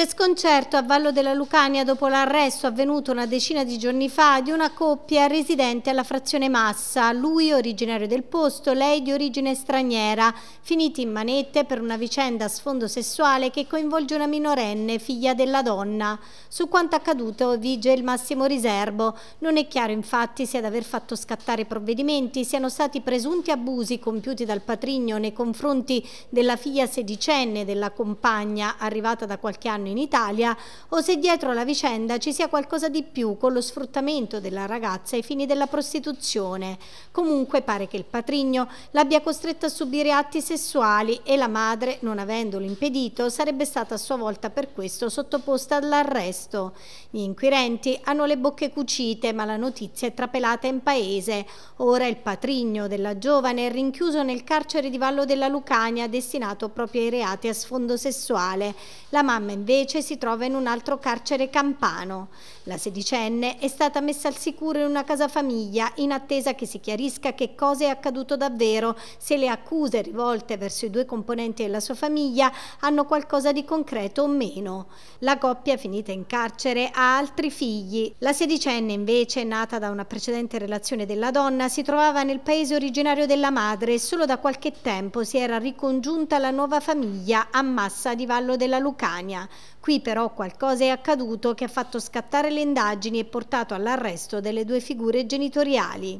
C'è sconcerto a Vallo della Lucania dopo l'arresto avvenuto una decina di giorni fa di una coppia residente alla frazione Massa, lui originario del posto, lei di origine straniera, finiti in manette per una vicenda a sfondo sessuale che coinvolge una minorenne, figlia della donna. Su quanto accaduto vige il massimo riserbo. Non è chiaro infatti se ad aver fatto scattare i provvedimenti siano stati presunti abusi compiuti dal patrigno nei confronti della figlia sedicenne della compagna arrivata da qualche anno in Italia o se dietro la vicenda ci sia qualcosa di più con lo sfruttamento della ragazza ai fini della prostituzione. Comunque pare che il patrigno l'abbia costretta a subire atti sessuali e la madre, non avendolo impedito, sarebbe stata a sua volta per questo sottoposta all'arresto. Gli inquirenti hanno le bocche cucite, ma la notizia è trapelata in paese. Ora il patrigno della giovane è rinchiuso nel carcere di Vallo della Lucania destinato proprio ai reati a sfondo sessuale. La mamma invece invece si trova in un altro carcere campano. La sedicenne è stata messa al sicuro in una casa famiglia in attesa che si chiarisca che cosa è accaduto davvero, se le accuse rivolte verso i due componenti della sua famiglia hanno qualcosa di concreto o meno. La coppia finita in carcere ha altri figli. La sedicenne invece, nata da una precedente relazione della donna, si trovava nel paese originario della madre e solo da qualche tempo si era ricongiunta la nuova famiglia a Massa di Vallo della Lucania. Qui però qualcosa è accaduto che ha fatto scattare le indagini e portato all'arresto delle due figure genitoriali.